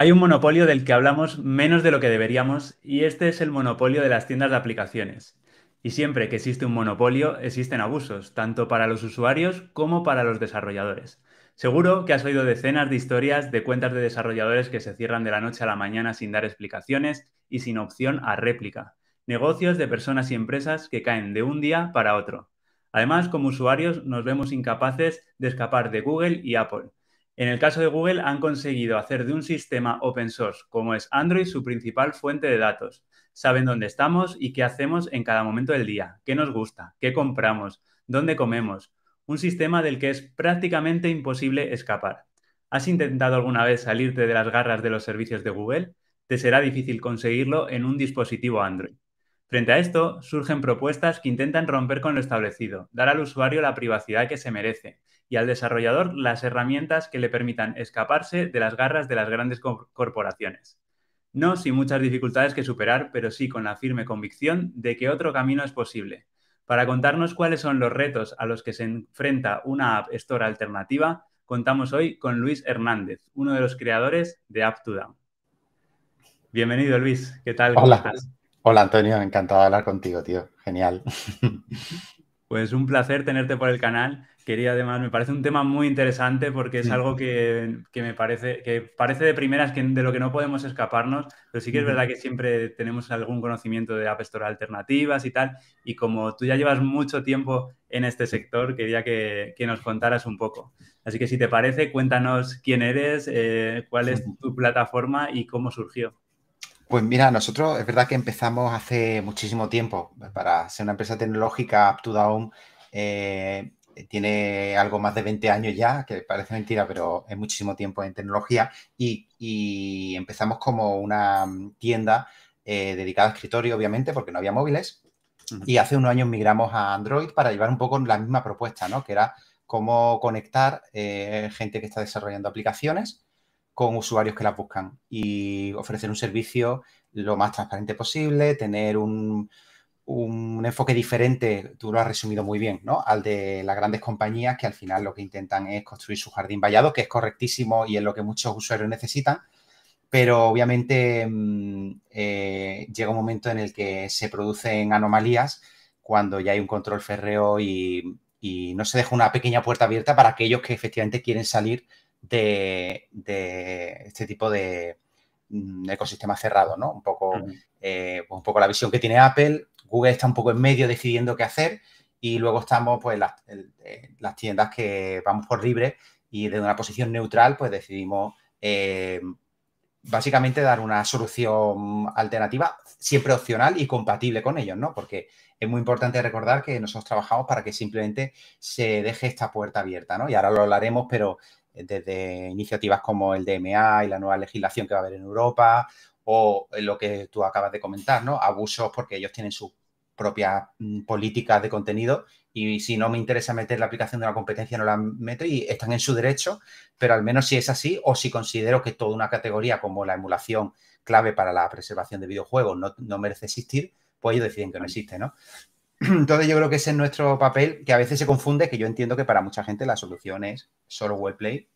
Hay un monopolio del que hablamos menos de lo que deberíamos y este es el monopolio de las tiendas de aplicaciones. Y siempre que existe un monopolio, existen abusos, tanto para los usuarios como para los desarrolladores. Seguro que has oído decenas de historias de cuentas de desarrolladores que se cierran de la noche a la mañana sin dar explicaciones y sin opción a réplica. Negocios de personas y empresas que caen de un día para otro. Además, como usuarios nos vemos incapaces de escapar de Google y Apple en el caso de Google han conseguido hacer de un sistema open source como es Android su principal fuente de datos. Saben dónde estamos y qué hacemos en cada momento del día, qué nos gusta, qué compramos, dónde comemos. Un sistema del que es prácticamente imposible escapar. ¿Has intentado alguna vez salirte de las garras de los servicios de Google? Te será difícil conseguirlo en un dispositivo Android. Frente a esto, surgen propuestas que intentan romper con lo establecido, dar al usuario la privacidad que se merece y al desarrollador las herramientas que le permitan escaparse de las garras de las grandes corporaciones. No sin muchas dificultades que superar, pero sí con la firme convicción de que otro camino es posible. Para contarnos cuáles son los retos a los que se enfrenta una App Store alternativa, contamos hoy con Luis Hernández, uno de los creadores de App 2 Down. Bienvenido, Luis. ¿Qué tal? Hola. Hola Antonio, encantado de hablar contigo, tío. Genial. Pues un placer tenerte por el canal. Quería además, me parece un tema muy interesante porque es algo que, me parece, que parece de primeras que de lo que no podemos escaparnos, pero sí que es verdad que siempre tenemos algún conocimiento de App Store alternativas y tal. Y como tú ya llevas mucho tiempo en este sector, quería que, nos contaras un poco. Así que si te parece, cuéntanos quién eres, eh, cuál es tu plataforma y cómo surgió. Pues mira, nosotros es verdad que empezamos hace muchísimo tiempo. Para ser una empresa tecnológica, Up to Down eh, tiene algo más de 20 años ya, que parece mentira, pero es muchísimo tiempo en tecnología. Y, empezamos como una tienda eh, dedicada a escritorio, obviamente, porque no había móviles. Y hace unos años migramos a Android para llevar un poco la misma propuesta, ¿no? Que era cómo conectar eh, gente que está desarrollando aplicaciones con usuarios que las buscan y ofrecer un servicio lo más transparente posible, tener un, enfoque diferente, tú lo has resumido muy bien, ¿no? Al de las grandes compañías que al final lo que intentan es construir su jardín vallado, que es correctísimo y es lo que muchos usuarios necesitan, pero obviamente mm, eh, llega un momento en el que se producen anomalías cuando ya hay un control férreo y, y no se deja una pequeña puerta abierta para aquellos que efectivamente quieren salir de, este tipo mm, de, ecosistema cerrado, ¿no? Un poco, eh, pues un poco la visión que tiene Apple, Google está un poco en medio decidiendo qué hacer y luego estamos pues las, eh, tiendas que vamos por libre y desde una posición neutral pues decidimos eh, básicamente dar una solución alternativa, siempre opcional y compatible con ellos, ¿no? Porque es muy importante recordar que nosotros trabajamos para que simplemente se deje esta puerta abierta, ¿no? Y ahora lo hablaremos, pero desde iniciativas como el DMA y la nueva legislación que va a haber en Europa, o lo que tú acabas de comentar, ¿no? Abusos porque ellos tienen sus propias mm, políticas de contenido y si no me interesa meter la aplicación de una competencia no la meto y están en su derecho, pero al menos si es así o si considero que toda una categoría como la emulación clave para la preservación de videojuegos no, merece existir, pues ellos deciden que no existe, ¿no? Entonces yo creo que ese es nuestro papel, que a veces se confunde, que yo entiendo que para mucha gente la solución es solo webplay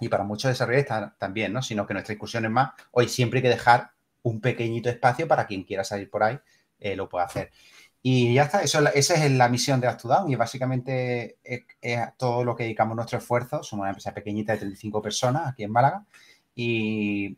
y para muchos desarrolladores también, ¿no? Sino que nuestra discusión es más, hoy siempre hay que dejar un pequeñito espacio para quien quiera salir por ahí, eh, lo pueda hacer. Y ya está, eso, esa es la misión de Actudown y básicamente es, todo lo que dedicamos nuestro esfuerzo. Somos una empresa pequeñita de 35 personas aquí en Málaga, y,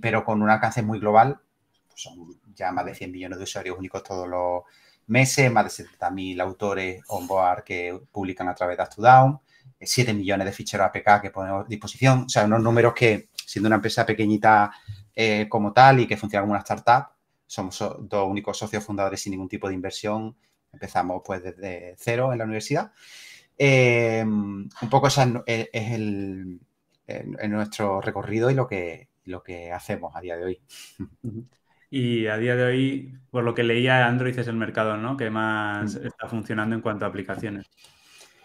pero con un alcance muy global. Pues son ya más de 100 millones de usuarios únicos todos los meses más de 70.000 autores onboard que publican a través de Astudown, 7 eh, millones de ficheros APK que ponemos a disposición. O sea, unos números que, siendo una empresa pequeñita eh, como tal y que funciona como una startup, somos dos únicos socios fundadores sin ningún tipo de inversión. Empezamos pues desde cero en la universidad. Eh, un poco ese es, nuestro recorrido y lo que, lo que hacemos a día de hoy. Y a día de hoy, por lo que leía, Android es el mercado ¿no? que más mm. está funcionando en cuanto a aplicaciones.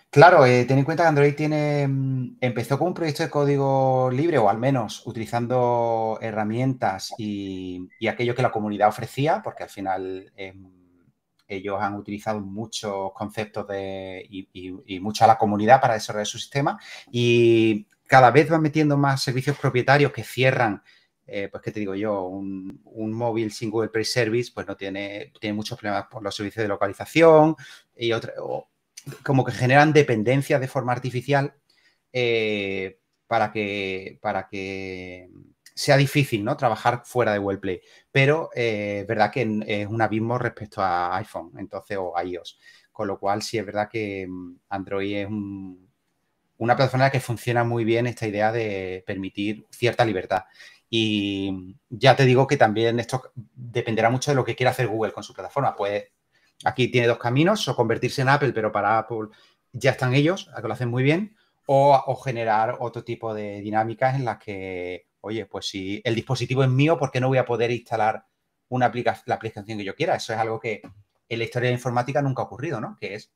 Claro, eh, ten en cuenta que Android tiene, mm, empezó con un proyecto de código libre, o al menos utilizando herramientas y, aquello que la comunidad ofrecía, porque al final em, ellos han utilizado muchos conceptos de, y, y la comunidad para desarrollar su sistema. Y cada vez van metiendo más servicios propietarios que cierran eh, pues qué te digo yo, un, móvil sin Google Play Service, pues no tiene, tiene muchos problemas por los servicios de localización y otra, como que generan dependencias de forma artificial eh, para, que, para que sea difícil, ¿no? Trabajar fuera de Google Play. Pero eh, es verdad que es un abismo respecto a iPhone, entonces, o a iOS. Con lo cual, sí es verdad que Android es una plataforma que funciona muy bien esta idea de permitir cierta libertad. Y ya te digo que también esto dependerá mucho de lo que quiera hacer Google con su plataforma. Pues aquí tiene dos caminos, o convertirse en Apple, pero para Apple ya están ellos, que lo hacen muy bien, o, generar otro tipo de dinámicas en las que, oye, pues si el dispositivo es mío, ¿por qué no voy a poder instalar una la aplicación que yo quiera? Eso es algo que en la historia de la informática nunca ha ocurrido, ¿no? Que es,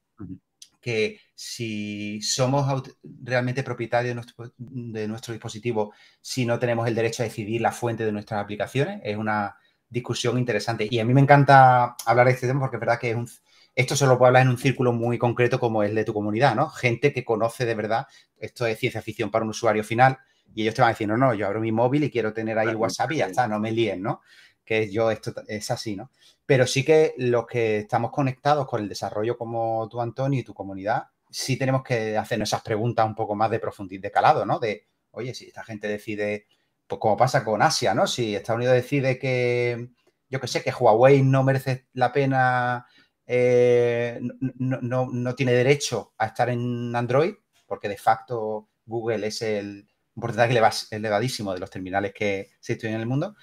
que si somos realmente propietarios de nuestro, dispositivo, si no tenemos el derecho a decidir la fuente de nuestras aplicaciones, es una discusión interesante. Y a mí me encanta hablar de este tema porque es verdad que es un, esto solo puede hablar en un círculo muy concreto como es el de tu comunidad, ¿no? Gente que conoce de verdad, esto es ciencia ficción para un usuario final, y ellos te van a decir, no, no, yo abro mi móvil y quiero tener ahí WhatsApp y ya está, no me líen, ¿no? que yo esto es así, ¿no? Pero sí que los que estamos conectados con el desarrollo como tú, Antonio, y tu comunidad, sí tenemos que hacernos esas preguntas un poco más de profundidad, de calado, ¿no? De, oye, si esta gente decide, pues como pasa con Asia, ¿no? Si Estados Unidos decide que, yo que sé, que Huawei no merece la pena, eh, no, tiene derecho a estar en Android, porque de facto Google es el un porcentaje elevadísimo de los terminales que estudian en el mundo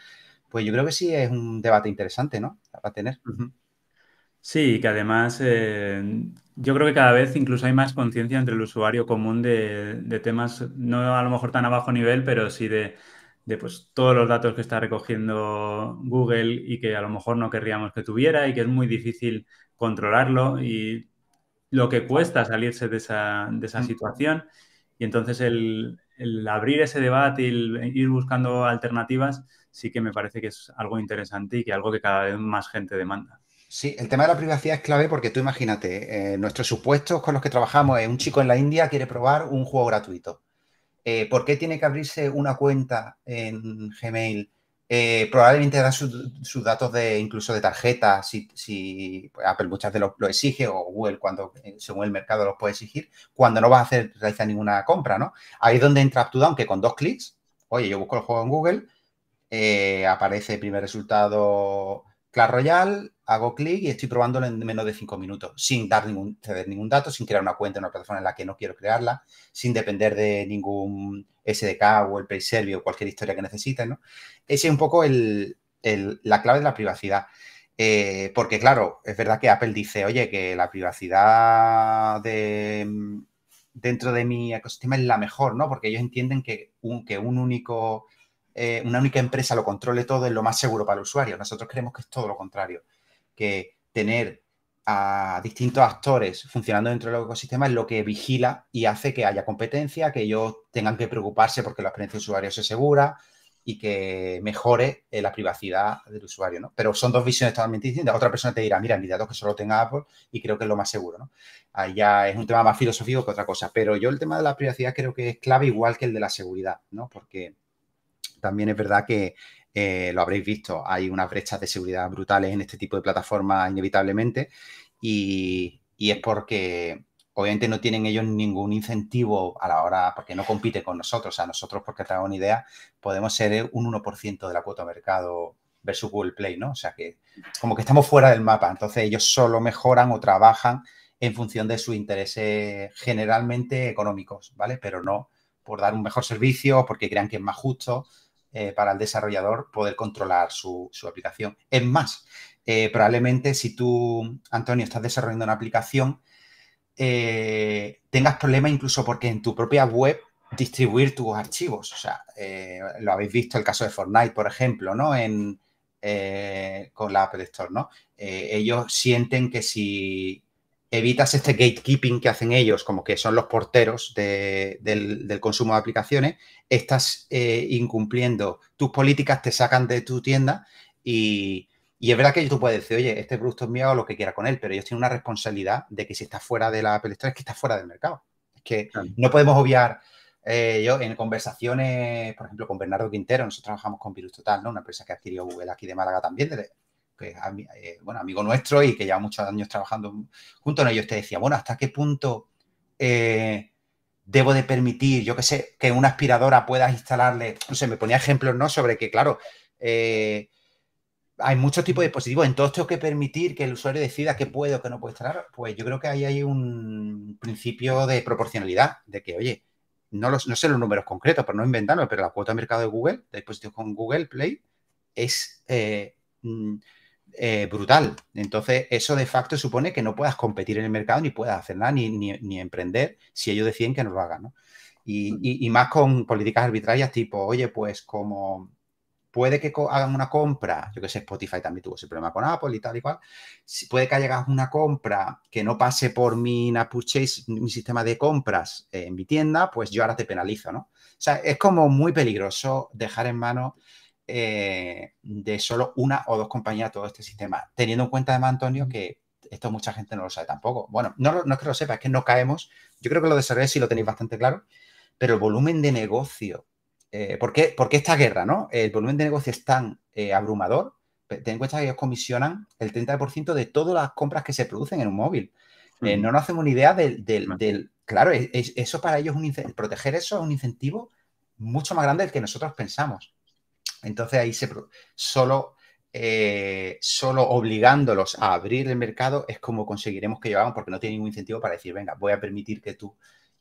pues yo creo que sí es un debate interesante, ¿no? Para tener. Sí, que además eh, yo creo que cada vez incluso hay más conciencia entre el usuario común de, temas, no a lo mejor tan a bajo nivel, pero sí de, de pues, todos los datos que está recogiendo Google y que a lo mejor no querríamos que tuviera y que es muy difícil controlarlo y lo que cuesta salirse de esa situación. Y entonces el, el abrir ese debate y ir buscando alternativas sí que me parece que es algo interesante y que algo que cada vez más gente demanda. Sí, el tema de la privacidad es clave porque tú imagínate, eh, nuestros supuestos con los que trabajamos es eh, un chico en la India quiere probar un juego gratuito. Eh, ¿Por qué tiene que abrirse una cuenta en Gmail eh, probablemente da sus, datos de incluso de tarjeta, si, si Apple muchas veces lo, lo, exige o Google cuando eh, según el mercado los puede exigir, cuando no vas a hacer realizar ninguna compra, ¿no? Ahí es donde entra AppToDown, que con dos clics, oye, yo busco el juego en Google, eh, aparece el primer resultado Clash Royale, hago clic y estoy probándolo en menos de cinco minutos, sin dar ningún, ceder ningún dato, sin crear una cuenta en una plataforma en la que no quiero crearla, sin depender de ningún SDK o el Play o cualquier historia que necesiten, ¿no? Ese es un poco la clave de la privacidad. Eh, porque, claro, es verdad que Apple dice, oye, que la privacidad dentro de mi ecosistema es la mejor, ¿no? Porque ellos entienden que un, que un único, eh, una única empresa lo controle todo es lo más seguro para el usuario. Nosotros creemos que es todo lo contrario, que tener a distintos actores funcionando dentro del ecosistema es lo que vigila y hace que haya competencia, que ellos tengan que preocuparse porque la experiencia de usuario se asegura y que mejore eh, la privacidad del usuario, ¿no? Pero son dos visiones totalmente distintas. Otra persona te dirá, mira, mi datos que solo tenga Apple y creo que es lo más seguro, ¿no? Ahí ya es un tema más filosófico que otra cosa. Pero yo el tema de la privacidad creo que es clave igual que el de la seguridad, ¿no? Porque también es verdad que eh, lo habréis visto, hay unas brechas de seguridad brutales en este tipo de plataformas inevitablemente y, es porque obviamente no tienen ellos ningún incentivo a la hora, porque no compite con nosotros. O sea, nosotros, porque te una idea, podemos ser un 1% de la cuota de mercado versus Google Play, ¿no? O sea, que como que estamos fuera del mapa. Entonces, ellos solo mejoran o trabajan en función de sus intereses generalmente económicos, ¿vale? Pero no por dar un mejor servicio, porque crean que es más justo eh, para el desarrollador poder controlar su, su aplicación. Es más, eh, probablemente si tú, Antonio, estás desarrollando una aplicación, eh, tengas problemas incluso porque en tu propia web distribuir tus archivos. O sea, eh, lo habéis visto el caso de Fortnite, por ejemplo, ¿no? En, con la App Store, ¿no? ellos sienten que si evitas este gatekeeping que hacen ellos, como que son los porteros del, consumo de aplicaciones, estás incumpliendo tus políticas, te sacan de tu tienda y, y es verdad que tú puedes decir, oye, este producto es mío, lo que quiera con él, pero ellos tienen una responsabilidad de que si está fuera de la Apple es que está fuera del mercado. Es que no podemos obviar, eh, yo en conversaciones, por ejemplo, con Bernardo Quintero, nosotros trabajamos con Virus Total, ¿no? una empresa que adquirió Google aquí de Málaga también, que es eh, bueno, amigo nuestro y que lleva muchos años trabajando junto a ellos, te decía, bueno, ¿hasta qué punto eh, debo de permitir, yo qué sé, que una aspiradora puedas instalarle, no sé, me ponía ejemplos, ¿no? Sobre que, claro, eh, hay muchos tipos de dispositivos. Entonces tengo que permitir que el usuario decida que puedo o qué no puede instalar. Pues yo creo que ahí hay un principio de proporcionalidad, de que, oye, no, sé los números concretos, pero no inventarlo, pero la cuota de mercado de Google, de dispositivos con Google Play, es eh, mm, eh, brutal. Entonces, eso de facto supone que no puedas competir en el mercado, ni puedas hacer nada, ni, emprender, si ellos deciden que no lo hagan, ¿no? y, mm. más con políticas arbitrarias tipo, oye, pues como puede que hagan una compra, yo que sé, Spotify también tuvo ese problema con Apple y tal y cual, si puede que hagas una compra que no pase por mi purchase, mi sistema de compras en mi tienda, pues yo ahora te penalizo, ¿no? O sea, es como muy peligroso dejar en manos eh, de solo una o dos compañías todo este sistema, teniendo en cuenta además, Antonio, que esto mucha gente no lo sabe tampoco. Bueno, no, no es que lo sepa, es que no caemos. Yo creo que lo desarrollé si lo tenéis bastante claro, pero el volumen de negocio eh, ¿por, qué, esta guerra? ¿no? El volumen de negocio es tan eh, abrumador. Ten en cuenta que ellos comisionan el 30% de todas las compras que se producen en un móvil. Eh, no nos hacemos una idea del... claro, eso para ellos, es un proteger eso es un incentivo mucho más grande del que nosotros pensamos. Entonces ahí solo, solo obligándolos a abrir el mercado es como conseguiremos que llevamos, porque no tienen ningún incentivo para decir, venga, voy a permitir que tú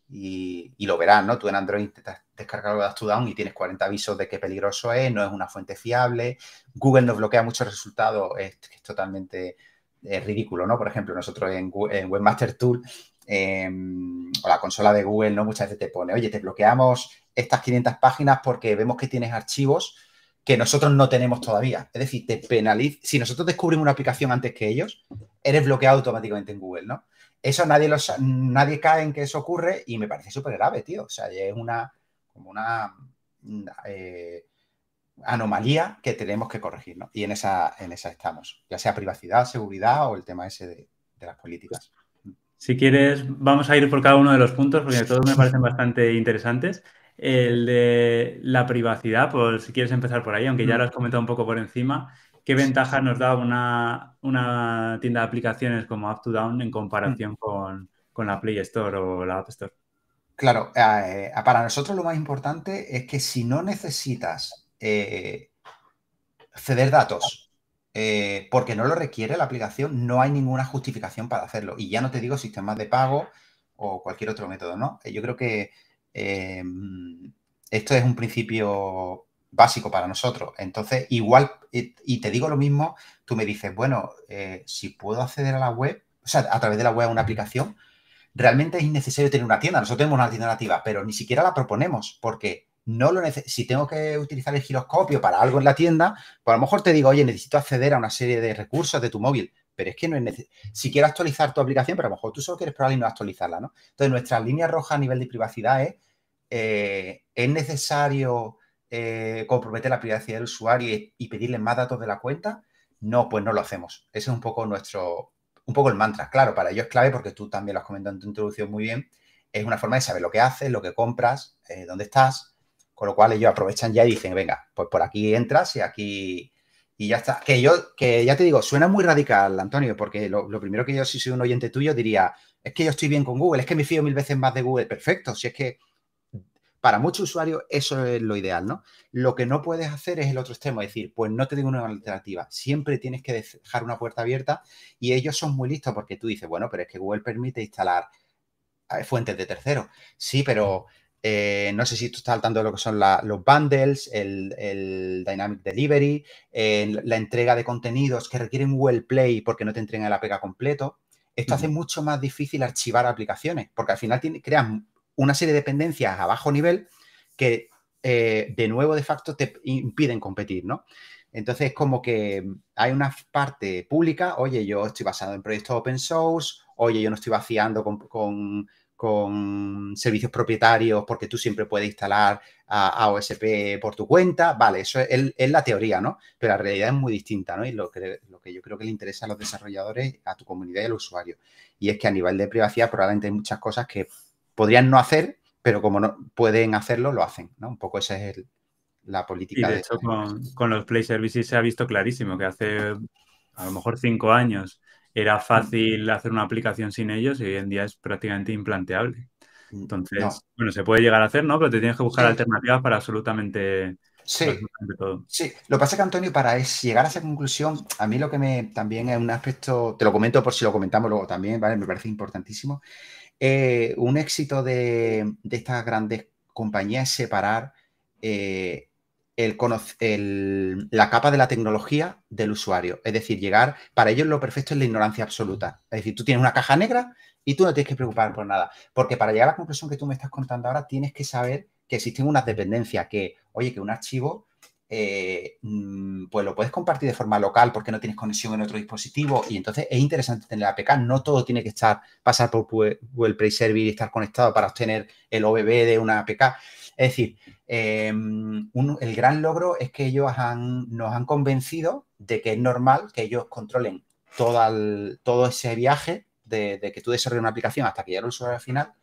y, lo verás, ¿no? Tú en Android intentas descargado, de Down y tienes 40 avisos de qué peligroso es, no es una fuente fiable. Google nos bloquea muchos resultados, es, totalmente ridículo, ¿no? Por ejemplo, nosotros en, Webmaster Tool em, o la consola de Google, ¿no? Muchas veces te pone, oye, te bloqueamos estas 500 páginas porque vemos que tienes archivos que nosotros no tenemos todavía. Es decir, te penaliza. Si nosotros descubrimos una aplicación antes que ellos, eres bloqueado automáticamente en Google, ¿no? Eso nadie, nadie cae en que eso ocurre y me parece súper grave, tío. O sea, es una, como una mm, eh, anomalía que tenemos que corregir, ¿no? Y en esa, en esa estamos, ya sea privacidad, seguridad o el tema ese de, las políticas. Si quieres, vamos a ir por cada uno de los puntos, porque todos me parecen bastante interesantes. El de la privacidad, pues si quieres empezar por ahí, aunque ya mm. lo has comentado un poco por encima. ¿Qué ventaja nos da una, tienda de aplicaciones como up to Down en comparación mm. con, la Play Store o la App Store? Claro, eh, para nosotros lo más importante es que si no necesitas eh, ceder datos eh, porque no lo requiere la aplicación, no hay ninguna justificación para hacerlo. Y ya no te digo sistemas de pago o cualquier otro método, ¿no? Yo creo que esto es un principio básico para nosotros. Entonces, igual, eh, y te digo lo mismo, tú me dices, bueno, eh, si puedo acceder a la web, o sea, a través de la web a una aplicación, realmente es innecesario tener una tienda. Nosotros tenemos una tienda pero ni siquiera la proponemos porque no lo si tengo que utilizar el giroscopio para algo en la tienda, pues a lo mejor te digo, oye, necesito acceder a una serie de recursos de tu móvil, pero es que no es necesario. Si quiero actualizar tu aplicación, pero a lo mejor tú solo quieres probar y no actualizarla, ¿no? Entonces, nuestra línea roja a nivel de privacidad es, eh, es necesario eh, comprometer la privacidad del usuario y, pedirle más datos de la cuenta, no, pues no lo hacemos. Ese es un poco nuestro, un poco el mantra. Claro, para ellos es clave porque tú también lo has comentado en tu introducción muy bien. Es una forma de saber lo que haces, lo que compras, eh, dónde estás. Con lo cual ellos aprovechan ya y dicen, venga, pues por aquí entras y aquí y ya está. Que yo, que ya te digo, suena muy radical, Antonio, porque lo, lo, primero que yo, si soy un oyente tuyo, diría, es que yo estoy bien con Google, es que me fío mil veces más de Google. Perfecto, si es que para muchos usuarios eso es lo ideal, ¿no? Lo que no puedes hacer es el otro extremo, es decir, pues no te digo una alternativa, siempre tienes que dejar una puerta abierta y ellos son muy listos porque tú dices, bueno, pero es que Google permite instalar eh, fuentes de terceros. Sí, pero mm. eh, no sé si tú estás al de lo que son los bundles, el, Dynamic Delivery, la entrega de contenidos que requieren Google Play porque no te entregan la pega completo. Esto hace mucho más difícil archivar aplicaciones, porque al final crean una serie de dependencias a bajo nivel que eh, de nuevo de facto te impiden competir, ¿no? Entonces, como que hay una parte pública, oye, yo estoy basado en proyectos open source, oye, yo no estoy vaciando con, servicios propietarios porque tú siempre puedes instalar a, OSP por tu cuenta. Vale, eso es, la teoría, ¿no? Pero la realidad es muy distinta, ¿no? Y lo que, lo que yo creo que le interesa a los desarrolladores, a tu comunidad y al usuario. Y es que a nivel de privacidad probablemente hay muchas cosas que podrían no hacer, pero como no pueden hacerlo, lo hacen. ¿no? Un poco esa es la política. Y de, hecho, con, los Play Services se ha visto clarísimo que hace a lo mejor cinco años era mm. fácil hacer una aplicación sin ellos y hoy en día es prácticamente implanteable. Mm. Entonces, bueno, se puede llegar a hacer, ¿no? Pero te tienes que buscar alternativas para absolutamente, todo. Sí, lo que pasa es que, Antonio, para llegar a esa conclusión, a mí lo que me también es un aspecto, te lo comento por si lo comentamos luego también, ¿vale? Me parece importantísimo. Eh, un éxito de, estas grandes compañías es separar eh, el, la capa de la tecnología del usuario. Es decir, llegar, para ellos lo perfecto es la ignorancia absoluta. Es decir, tú tienes una caja negra y tú no tienes que preocupar por nada. Porque para llegar a la conclusión que tú me estás contando ahora, tienes que saber que existen unas dependencias, que, oye, que un archivo eh, mm, pues lo puedes compartir de forma local porque no tienes conexión en otro dispositivo y entonces es interesante tener la APK. No todo tiene que estar, pasar por Google Play Service y estar conectado para obtener el OBB de una APK. Es decir, em, el gran logro es que ellos han, nos han convencido de que es normal que ellos controlen todo, todo ese viaje de, que tú desarrolles una aplicación hasta que usas al final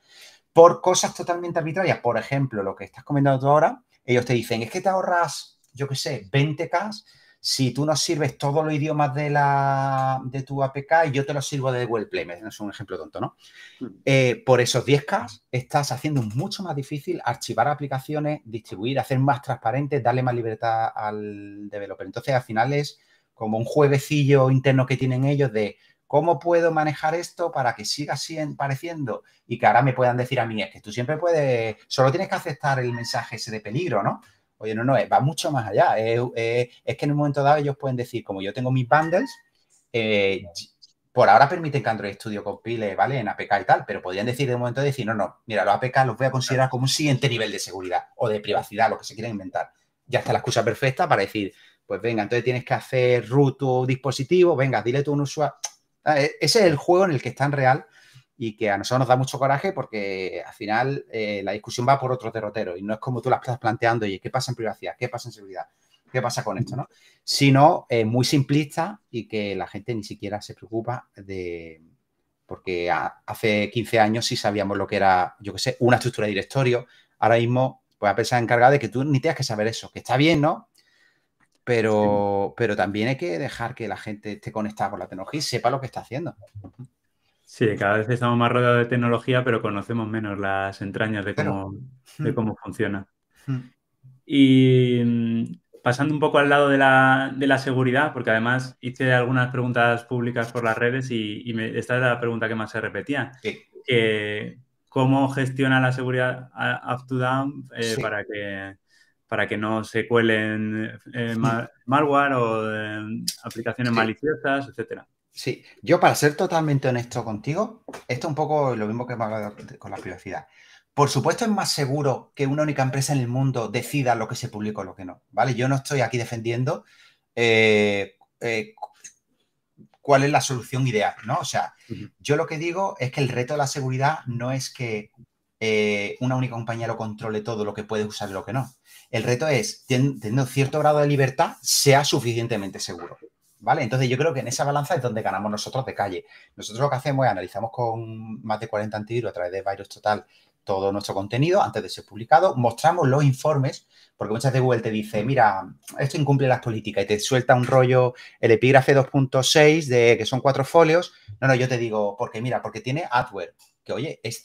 por cosas totalmente arbitrarias. Por ejemplo, lo que estás comentando tú ahora, ellos te dicen, es que te ahorras yo qué sé, 20K, si tú no sirves todos los idiomas de, la, de tu APK y yo te los sirvo de Google Play, es un ejemplo tonto, ¿no? Hmm. Eh, por esos 10K estás haciendo mucho más difícil archivar aplicaciones, distribuir, hacer más transparentes, darle más libertad al developer. Entonces, al final es como un jueguecillo interno que tienen ellos de cómo puedo manejar esto para que siga así pareciendo y que ahora me puedan decir a mí, es que tú siempre puedes, solo tienes que aceptar el mensaje ese de peligro, ¿no? Oye, no, no, eh, va mucho más allá. Es, que en un momento dado ellos pueden decir, como yo tengo mis bundles, eh, por ahora permiten que Android Studio compile, ¿vale? En APK y tal, pero podrían decir de un momento decir, no, no, mira, los APK los voy a considerar como un siguiente nivel de seguridad o de privacidad, lo que se quiera inventar. Ya está la excusa perfecta para decir, pues venga, entonces tienes que hacer root tu dispositivo, venga, dile tú un usuario. Ah, e, ese es el juego en el que están real y que a nosotros nos da mucho coraje porque al final eh, la discusión va por otro derrotero. y no es como tú la estás planteando, oye, ¿qué pasa en privacidad? ¿Qué pasa en seguridad? ¿Qué pasa con esto? ¿no? Sino eh, muy simplista y que la gente ni siquiera se preocupa de... Porque hace 15 años sí sabíamos lo que era, yo qué sé, una estructura de directorio. Ahora mismo, pues a se ha encargado de que tú ni tengas que saber eso, que está bien, ¿no? Pero, pero también hay que dejar que la gente esté conectada con la tecnología y sepa lo que está haciendo. Sí, cada vez estamos más rodeados de tecnología, pero conocemos menos las entrañas de cómo, de mm. cómo funciona. Mm. Y mm, pasando un poco al lado de la, seguridad, porque además hice algunas preguntas públicas por las redes y, esta era la pregunta que más se repetía. ¿Cómo gestiona la seguridad up to down eh, para, que, para que no se cuelen eh, malware o eh, aplicaciones maliciosas, etcétera? Sí, yo para ser totalmente honesto contigo, esto es un poco lo mismo que hemos hablado con la privacidad. Por supuesto, es más seguro que una única empresa en el mundo decida lo que se publica o lo que no. ¿Vale? Yo no estoy aquí defendiendo eh, eh, cuál es la solución ideal, ¿no? O sea, yo lo que digo es que el reto de la seguridad no es que eh, una única compañía lo controle todo, lo que puede usar y lo que no. El reto es, teniendo cierto grado de libertad, sea suficientemente seguro. ¿Vale? Entonces yo creo que en esa balanza es donde ganamos nosotros de calle. Nosotros lo que hacemos es analizamos con más de 40 antivirus a través de Virus Total todo nuestro contenido antes de ser publicado, mostramos los informes, porque muchas veces Google te dice, mm. mira, esto incumple las políticas y te suelta un rollo, el epígrafe 2.6 de que son cuatro folios. No, no, yo te digo, porque mira, porque tiene adware que oye, es,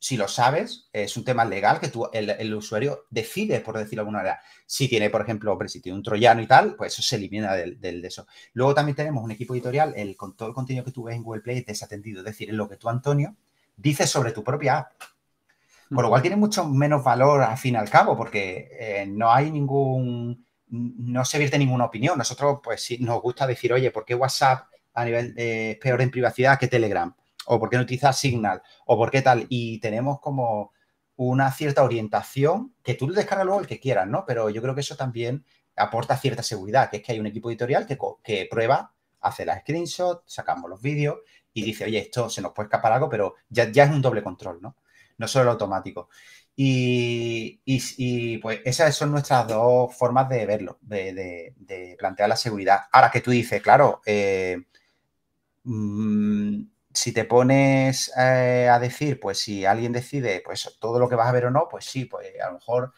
si lo sabes, es un tema legal que tú, el, usuario decide, por decirlo alguna manera. Si tiene, por ejemplo, si tiene un troyano y tal, pues eso se elimina del, de eso. Luego también tenemos un equipo editorial, el, con todo el contenido que tú ves en Google Play es desatendido, es decir, es lo que tú, Antonio, dices sobre tu propia app. Por lo cual tiene mucho menos valor al fin y al cabo, porque eh, no hay ningún, no se vierte ninguna opinión. Nosotros, pues sí, nos gusta decir, oye, ¿por qué WhatsApp a nivel es peor en privacidad que Telegram? o por qué no utilizas Signal, o por qué tal. Y tenemos como una cierta orientación que tú le descargas luego el que quieras, ¿no? Pero yo creo que eso también aporta cierta seguridad, que es que hay un equipo editorial que, que prueba, hace la screenshot, sacamos los vídeos y dice, oye, esto se nos puede escapar algo, pero ya, es un doble control, ¿no? No solo el automático. Y, pues esas son nuestras dos formas de verlo, de, plantear la seguridad. Ahora que tú dices, claro, eh, mm, si te pones eh, a decir, pues si alguien decide, pues todo lo que vas a ver o no, pues sí, pues a lo mejor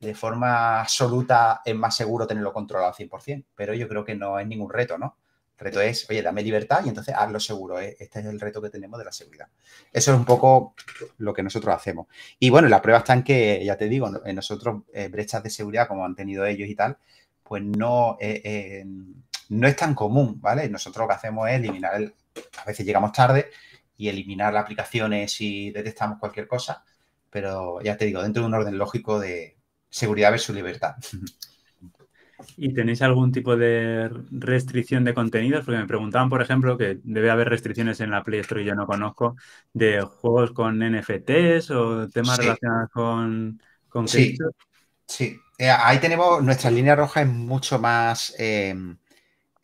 de forma absoluta es más seguro tenerlo controlado al 100%, pero yo creo que no es ningún reto, ¿no? El reto es, oye, dame libertad y entonces hazlo seguro. ¿eh? Este es el reto que tenemos de la seguridad. Eso es un poco lo que nosotros hacemos. Y bueno, las pruebas están que, ya te digo, en nosotros eh, brechas de seguridad como han tenido ellos y tal, pues no no es tan común, ¿vale? Nosotros lo que hacemos es eliminar, el, a veces llegamos tarde y eliminar las aplicaciones si detectamos cualquier cosa, pero ya te digo, dentro de un orden lógico de seguridad versus libertad. ¿Y tenéis algún tipo de restricción de contenidos? Porque me preguntaban, por ejemplo, que debe haber restricciones en la Play Store y yo no conozco, de juegos con NFTs o temas relacionados con, Sí, sí. Eh, ahí tenemos, nuestra línea roja es mucho más... Eh,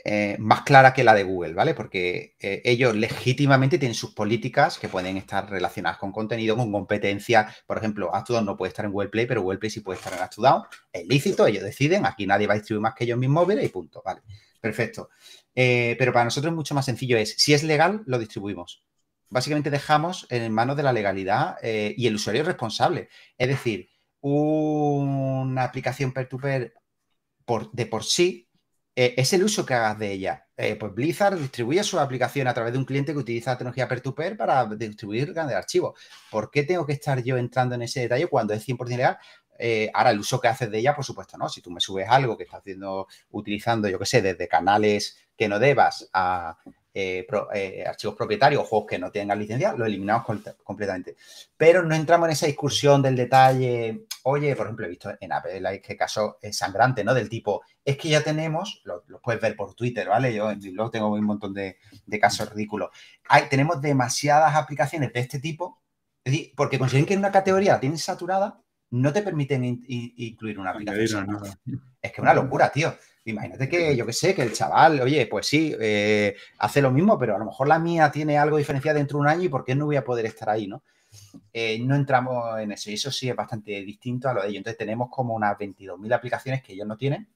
eh, más clara que la de Google, ¿vale? Porque eh, ellos legítimamente tienen sus políticas que pueden estar relacionadas con contenido, con competencia. Por ejemplo, Act2Down no puede estar en Google Play, pero Google Play sí puede estar en Act2Down. Es lícito, ellos deciden. Aquí nadie va a distribuir más que ellos mismos, móviles y punto, ¿vale? Perfecto. Eh, pero para nosotros es mucho más sencillo es, si es legal, lo distribuimos. Básicamente dejamos en manos de la legalidad y el usuario responsable. Es decir, una aplicación per por, de por sí eh, es el uso que hagas de ella. Eh, pues Blizzard distribuye su aplicación a través de un cliente que utiliza la tecnología peer to para distribuir grandes archivos. ¿Por qué tengo que estar yo entrando en ese detalle cuando es 100% legal? Eh, ahora, el uso que haces de ella, por supuesto, ¿no? Si tú me subes algo que estás haciendo, utilizando, yo qué sé, desde canales que no debas a, eh, eh, archivos propietarios o juegos que no tengan licencia, lo eliminamos completamente. Pero no entramos en esa discusión del detalle. Oye, por ejemplo, he visto en Apple hay que caso eh, sangrante, ¿no? Del tipo, es que ya tenemos, lo, puedes ver por Twitter, ¿vale? Yo en tengo un montón de, casos ridículos. Hay, tenemos demasiadas aplicaciones de este tipo, porque consiguen que en una categoría la tienen saturada, no te permiten incluir una aplicación. Es que es una locura, tío. Imagínate que, yo qué sé, que el chaval, oye, pues sí, eh, hace lo mismo, pero a lo mejor la mía tiene algo diferenciado dentro de un año y por qué no voy a poder estar ahí, ¿no? Eh, no entramos en eso y eso sí es bastante distinto a lo de ellos. Entonces tenemos como unas 22.000 aplicaciones que ellos no tienen,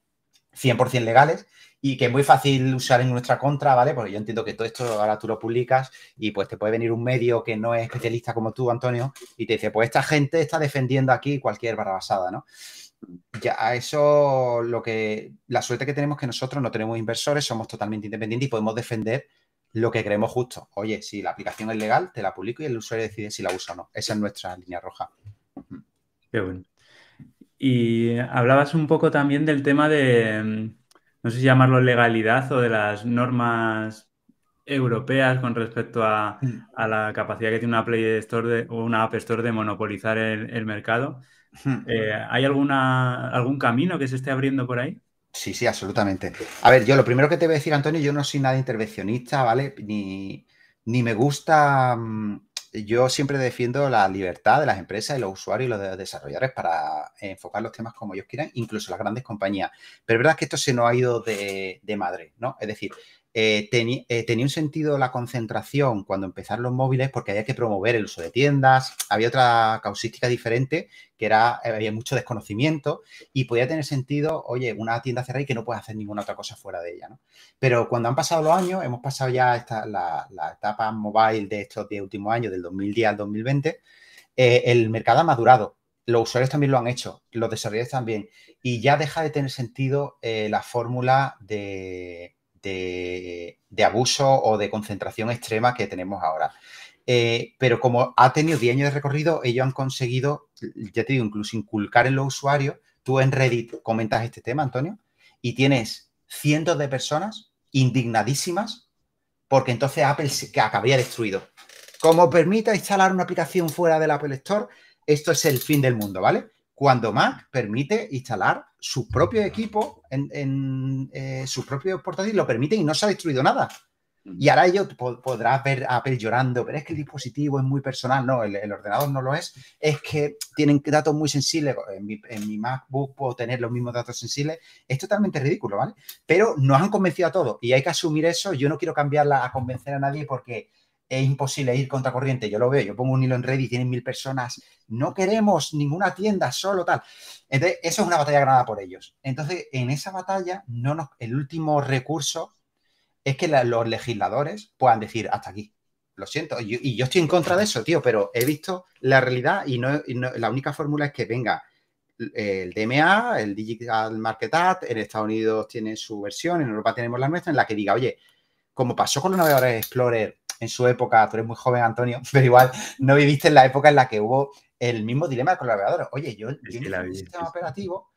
100% legales y que es muy fácil usar en nuestra contra, ¿vale? Porque yo entiendo que todo esto ahora tú lo publicas y pues te puede venir un medio que no es especialista como tú, Antonio, y te dice, pues esta gente está defendiendo aquí cualquier barra basada, ¿no? ya a eso lo que la suerte que tenemos que nosotros no tenemos inversores, somos totalmente independientes y podemos defender lo que creemos justo. Oye, si la aplicación es legal, te la publico y el usuario decide si la usa o no. Esa es nuestra línea roja. Qué bueno. Y hablabas un poco también del tema de, mm, no sé si llamarlo legalidad o de las normas europeas con respecto a, mm. a la capacidad que tiene una Play Store o una App Store de monopolizar el mercado. Hmm. Eh, ¿Hay alguna, algún camino que se esté abriendo por ahí? Sí, sí, absolutamente. A ver, yo lo primero que te voy a decir, Antonio, yo no soy nada intervencionista, ¿vale? Ni, ni me gusta. Mm, yo siempre defiendo la libertad de las empresas y los usuarios y los desarrolladores para enfocar los temas como ellos quieran, incluso las grandes compañías. Pero es verdad que esto se nos ha ido de, de madre, ¿no? Es decir, eh, eh, tenía un sentido la concentración cuando empezaron los móviles porque había que promover el uso de tiendas, había otra causística diferente que era, eh, había mucho desconocimiento y podía tener sentido, oye, una tienda cerrada y que no puedes hacer ninguna otra cosa fuera de ella, ¿no? Pero cuando han pasado los años, hemos pasado ya esta, la, etapa mobile de estos 10 últimos años, del 2010 al 2020, el mercado ha madurado, los usuarios también lo han hecho, los desarrolladores también, y ya deja de tener sentido la fórmula de de, abuso o de concentración extrema que tenemos ahora. Eh, pero como ha tenido 10 años de recorrido, ellos han conseguido, ya te digo, incluso inculcar en los usuarios. Tú en Reddit comentas este tema, Antonio, y tienes cientos de personas indignadísimas porque entonces Apple se acabaría destruido. Como permita instalar una aplicación fuera del Apple Store, esto es el fin del mundo, ¿vale? cuando Mac permite instalar su propio equipo en, en eh, sus propios portátiles, lo permite y no se ha destruido nada. Y ahora ellos podrás ver a Apple llorando, pero es que el dispositivo es muy personal, no, el, ordenador no lo es, es que tienen datos muy sensibles, en mi, en mi, MacBook puedo tener los mismos datos sensibles, es totalmente ridículo, ¿vale? Pero nos han convencido a todos y hay que asumir eso, yo no quiero cambiarla a convencer a nadie porque es imposible ir contra corriente. Yo lo veo, yo pongo un hilo en y tienen mil personas, no queremos ninguna tienda, solo tal. Entonces, eso es una batalla ganada por ellos. Entonces, en esa batalla, no el último recurso es que los legisladores puedan decir hasta aquí. Lo siento, y yo estoy en contra de eso, tío, pero he visto la realidad y no, la única fórmula es que venga el DMA, el Digital Market Act, en Estados Unidos tiene su versión, en Europa tenemos la nuestra, en la que diga, oye, como pasó con los navegadores Explorer en su época, tú eres muy joven, Antonio, pero igual no viviste en la época en la que hubo el mismo dilema con los navegadores. Oye, yo, yo un sistema operativo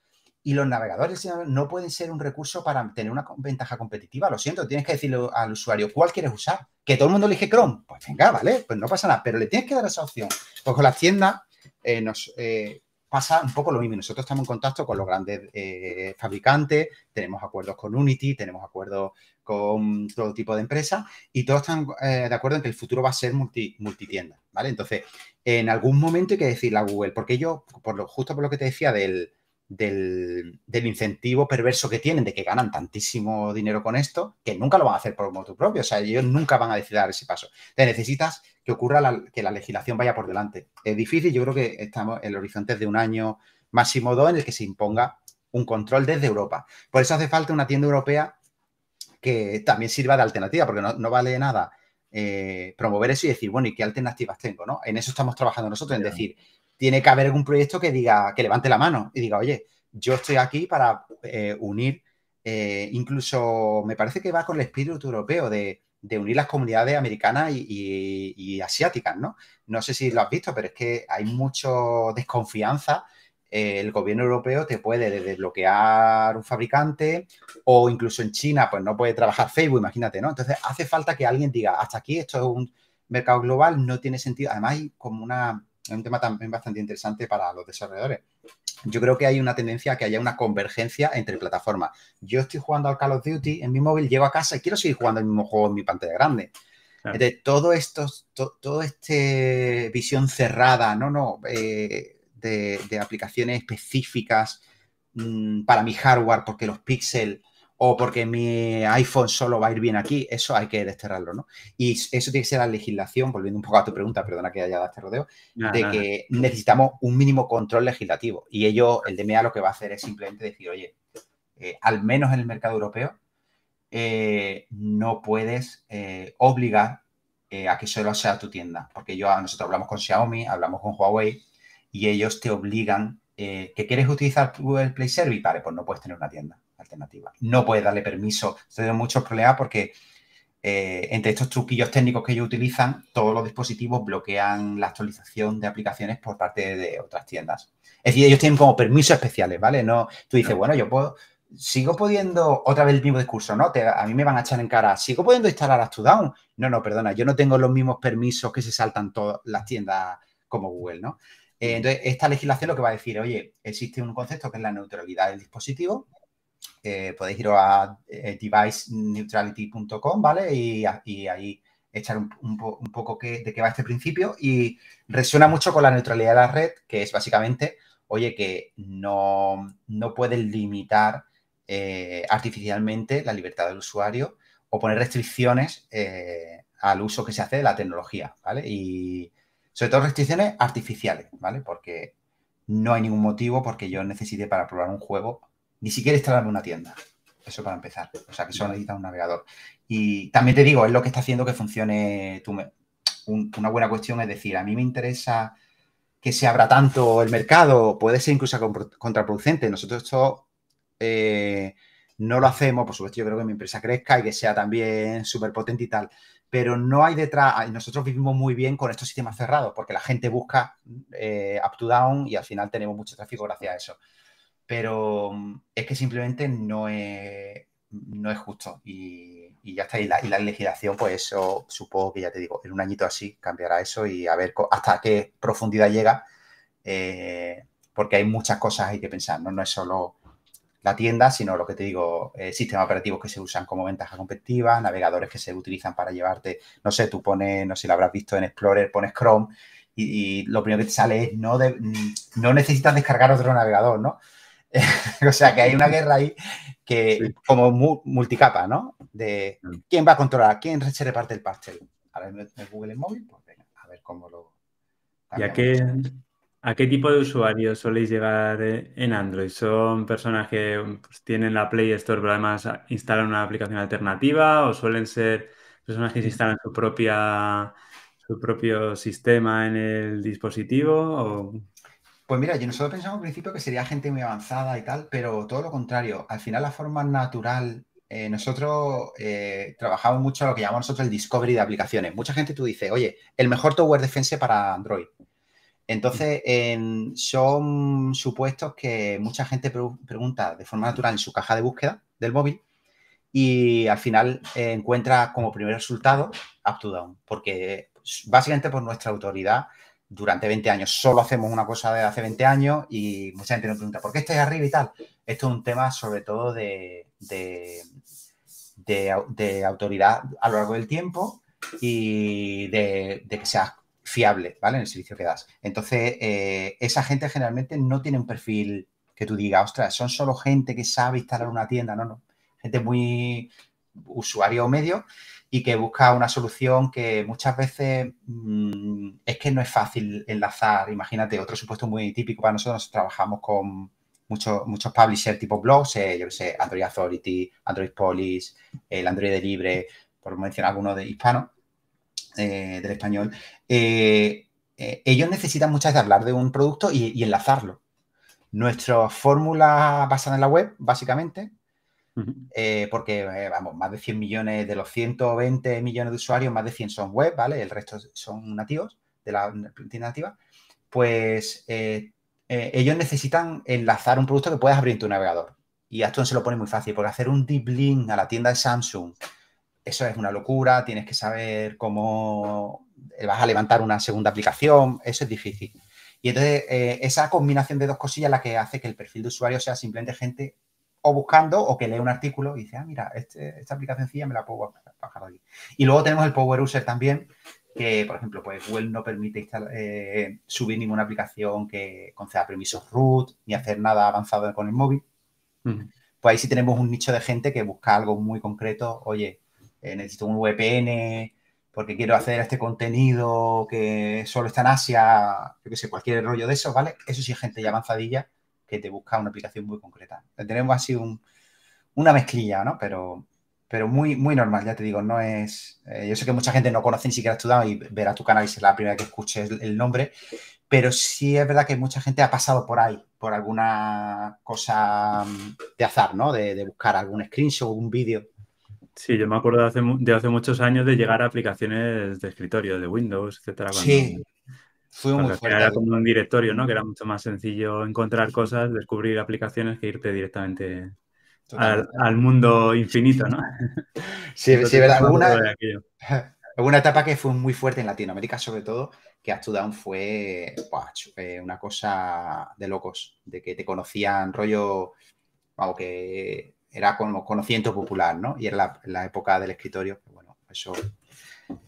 y los navegadores no pueden ser un recurso para tener una ventaja competitiva. Lo siento, tienes que decirle al usuario cuál quieres usar. Que todo el mundo elige Chrome. Pues venga, vale, pues no pasa nada, pero le tienes que dar esa opción. Pues con la hacienda eh, nos, eh, pasa un poco lo mismo. Nosotros estamos en contacto con los grandes eh, fabricantes, tenemos acuerdos con Unity, tenemos acuerdos con todo tipo de empresas y todos están eh, de acuerdo en que el futuro va a ser multi, multitienda, ¿vale? Entonces, en algún momento hay que decirle a Google, porque yo, por lo, justo por lo que te decía del, del, del, incentivo perverso que tienen, de que ganan tantísimo dinero con esto, que nunca lo van a hacer por moto propio, o sea, ellos nunca van a decidir ese paso. Te necesitas que ocurra que la legislación vaya por delante. Es difícil, yo creo que estamos en el horizonte de un año, máximo dos, en el que se imponga un control desde Europa. Por eso hace falta una tienda europea que también sirva de alternativa, porque no, vale nada eh, promover eso y decir, bueno, ¿y qué alternativas tengo? En eso estamos trabajando nosotros, en decir, tiene que haber algún proyecto que diga, que levante la mano y diga, oye, yo estoy aquí para eh, unir, eh, incluso me parece que va con el espíritu europeo de de unir las comunidades americanas y, asiáticas, ¿no? No sé si lo has visto, pero es que hay mucha desconfianza. Eh, el gobierno europeo te puede desbloquear un fabricante o incluso en China, pues no puede trabajar Facebook, imagínate, ¿no? Entonces hace falta que alguien diga, hasta aquí esto es un mercado global, no tiene sentido. Además hay como una, un tema también bastante interesante para los desarrolladores yo creo que hay una tendencia a que haya una convergencia entre plataformas. Yo estoy jugando al Call of Duty en mi móvil, llego a casa y quiero seguir jugando el mismo juego en mi pantalla grande. De todo esto, todo este visión cerrada, no, no, eh, de, aplicaciones específicas mm, para mi hardware, porque los píxeles o porque mi iPhone solo va a ir bien aquí, eso hay que desterrarlo, ¿no? Y eso tiene que ser la legislación, volviendo un poco a tu pregunta, perdona que haya dado este rodeo, de que necesitamos un mínimo control legislativo. Y ello, el DMA lo que va a hacer es simplemente decir, oye, eh, al menos en el mercado europeo, eh, no puedes eh, obligar a que solo sea tu tienda, porque yo, nosotros hablamos con Xiaomi, hablamos con Huawei, y ellos te obligan, que quieres utilizar el Play Service, vale, pues no puedes tener una tienda alternativa. No puedes darle permiso. Tenemos muchos problemas porque eh, entre estos truquillos técnicos que ellos utilizan, todos los dispositivos bloquean la actualización de aplicaciones por parte de otras tiendas. Es decir, ellos tienen como permisos especiales, ¿vale? No, tú dices, bueno, yo puedo, sigo pudiendo, otra vez el mismo discurso, ¿no? Te, a mí me van a echar en cara, sigo pudiendo instalar a Down. No, no, perdona, yo no tengo los mismos permisos que se saltan todas las tiendas como Google, ¿no? Eh, mm. entonces, esta legislación lo que va a decir, oye, existe un concepto que es la neutralidad del dispositivo, eh, podéis iros a eh, device deviceneutrality.com, ¿vale? Y, ahí echar un, poco que, de qué va este principio y resuena mucho con la neutralidad de la red, que es básicamente, oye, que no, no puedes limitar eh, artificialmente la libertad del usuario o poner restricciones al uso que se hace de la tecnología, ¿vale? Y sobre todo restricciones artificiales, ¿vale? Porque no hay ningún motivo porque yo necesite para probar un juego ni siquiera instalarme una tienda. Eso para empezar. O sea, que solo necesita un navegador. Y también te digo, es lo que está haciendo que funcione tu una buena cuestión. Es decir, a mí me interesa que se abra tanto el mercado, puede ser incluso contraproducente. Nosotros esto eh, no lo hacemos, por supuesto, yo creo que mi empresa crezca y que sea también súper potente y tal, pero no hay detrás, nosotros vivimos muy bien con estos sistemas cerrados, porque la gente busca eh, up to down y al final tenemos mucho tráfico gracias a eso pero mm, es que simplemente no es, no es justo y, ya está. Y la, legislación, pues eso supongo que ya te digo, en un añito así cambiará eso y a ver hasta qué profundidad llega, eh, porque hay muchas cosas hay que pensar, ¿no? es solo la tienda, sino lo que te digo, eh, sistemas operativos que se usan como ventaja competitiva, navegadores que se utilizan para llevarte, no sé, tú pones, no sé si lo habrás visto en Explorer, pones Chrome y, lo primero que te sale es no, mm, no necesitas descargar otro navegador, ¿no? o sea, que hay una guerra ahí que como multicapa, ¿no? De quién va a controlar, quién se reparte el pastel. A ver, me Google el móvil, pues a ver cómo lo... ¿Y a qué, tipo de usuarios soléis llegar eh, en Android? ¿Son personas que pues, tienen la Play Store pero además instalan una aplicación alternativa o suelen ser personas que se instalan su propia su propio sistema en el dispositivo o pues mira, yo nosotros pensamos al principio que sería gente muy avanzada y tal, pero todo lo contrario. Al final, la forma natural, eh, nosotros eh, trabajamos mucho lo que llamamos nosotros el discovery de aplicaciones. Mucha gente tú dices, oye, el mejor Tower Defense para Android. Mm. Entonces, son supuestos que mucha gente pregunta de forma natural en su caja de búsqueda del móvil y al final eh, encuentra como primer resultado up to down, porque básicamente por nuestra autoridad durante 20 años. Solo hacemos una cosa de hace 20 años y mucha gente nos pregunta, ¿por qué estás arriba y tal? Esto es un tema sobre todo de, autoridad a lo largo del tiempo y de, que seas fiable, ¿vale? En el servicio que das. Entonces, eh, esa gente generalmente no tiene un perfil que tú digas, ostras, son solo gente que sabe instalar una tienda, no, no. Gente muy usuario o medio y que busca una solución que muchas veces mm, es que no es fácil enlazar. Imagínate, otro supuesto muy típico para nosotros, trabajamos con muchos, muchos publishers tipo blogs, eh, yo sé, Android Authority, Android Police, el Android Libre, por mencionar algunos de hispano, eh, del español. Eh, ellos necesitan muchas veces hablar de un producto y, y enlazarlo. Nuestra fórmula basada en la web, básicamente, eh, porque, eh, vamos, más de 100 millones, de los 120 millones de usuarios, más de 100 son web, ¿vale? El resto son nativos, de la tienda nativa. Pues eh, ellos necesitan enlazar un producto que puedas abrir en tu navegador. Y Aston se lo pone muy fácil, porque hacer un deep link a la tienda de Samsung, eso es una locura, tienes que saber cómo vas a levantar una segunda aplicación, eso es difícil. Y entonces, esa combinación de dos cosillas es la que hace que el perfil de usuario sea simplemente gente o buscando o que lee un artículo y dice, ah, mira, este, esta aplicación sencilla me la puedo bajar aquí. Y luego tenemos el Power User también, que por ejemplo, pues Google no permite eh, subir ninguna aplicación que conceda permisos root ni hacer nada avanzado con el móvil. Pues ahí sí tenemos un nicho de gente que busca algo muy concreto. Oye, eh, necesito un VPN porque quiero hacer este contenido que solo está en Asia, yo qué sé, cualquier rollo de eso, ¿vale? Eso sí es gente ya avanzadilla que te busca una aplicación muy concreta. Tenemos así una mezclilla, ¿no? Pero, pero muy, muy normal, ya te digo, no es... Eh, yo sé que mucha gente no conoce ni siquiera dado y verá tu canal y será la primera que escuches el, nombre, pero sí es verdad que mucha gente ha pasado por ahí, por alguna cosa mm, de azar, ¿no? De, buscar algún screenshot, o un vídeo. Sí, yo me acuerdo de hace, muchos años de llegar a aplicaciones de escritorio, de Windows, etcétera. Sí, fue muy fuerte. Era como un directorio, ¿no? Que era mucho más sencillo encontrar cosas, descubrir aplicaciones que irte directamente al, mundo infinito, ¿no? Sí, sí, ¿verdad? Alguna, etapa que fue muy fuerte en Latinoamérica, sobre todo, que Astudown fue, eh, una cosa de locos, de que te conocían rollo, aunque que era como conocimiento popular, ¿no? Y era la, la época del escritorio, bueno, eso,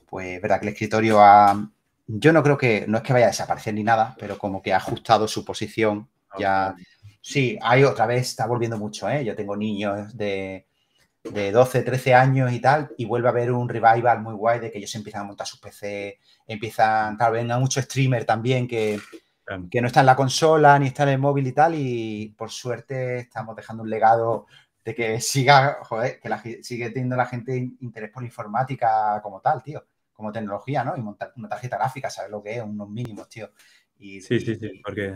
pues, verdad que el escritorio ha, yo no creo que, no es que vaya a desaparecer ni nada, pero como que ha ajustado su posición. Ah, ya, sí, hay otra vez, está volviendo mucho, ¿eh? Yo tengo niños de, de 12, 13 años y tal, y vuelve a haber un revival muy guay de que ellos empiezan a montar sus PC, empiezan, tal vez, a muchos streamers también que, no está en la consola ni está en el móvil y tal, y por suerte estamos dejando un legado de que siga, joder, que la, sigue teniendo la gente interés por informática como tal, tío como tecnología, ¿no? Y montar una tarjeta gráfica, ¿sabes lo que es, unos mínimos, tío. Y, sí, sí, sí, porque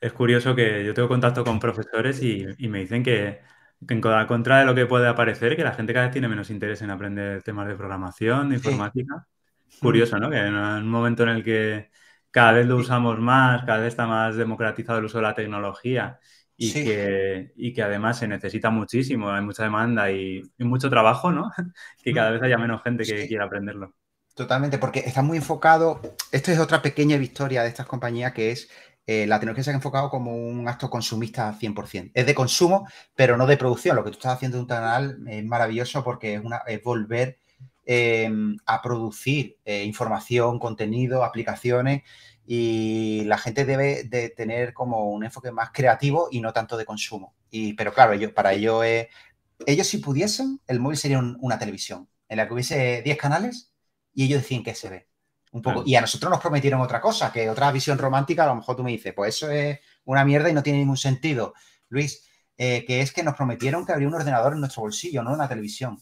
es curioso que yo tengo contacto con profesores y, me dicen que, que, en contra de lo que puede aparecer, que la gente cada vez tiene menos interés en aprender temas de programación, de informática. Mm. Curioso, ¿no? Que en un momento en el que cada vez lo usamos más, cada vez está más democratizado el uso de la tecnología y, que, y que además se necesita muchísimo, hay mucha demanda y, mucho trabajo, ¿no? que mm. cada vez haya menos gente que quiera aprenderlo. Totalmente, porque está muy enfocado. Esto es otra pequeña victoria de estas compañías que es eh, la tecnología se ha enfocado como un acto consumista 100%. Es de consumo, pero no de producción. Lo que tú estás haciendo en un canal es maravilloso porque es, una, volver em, a producir eh, información, contenido, aplicaciones y la gente debe de tener como un enfoque más creativo y no tanto de consumo. Y, pero claro, ellos, para ello ellos si pudiesen, el móvil sería una televisión en la que hubiese 10 canales y ellos decían que se ve. Un poco. Y a nosotros nos prometieron otra cosa, que otra visión romántica, a lo mejor tú me dices, pues eso es una mierda y no tiene ningún sentido. Luis, eh, que es que nos prometieron que habría un ordenador en nuestro bolsillo, no una televisión.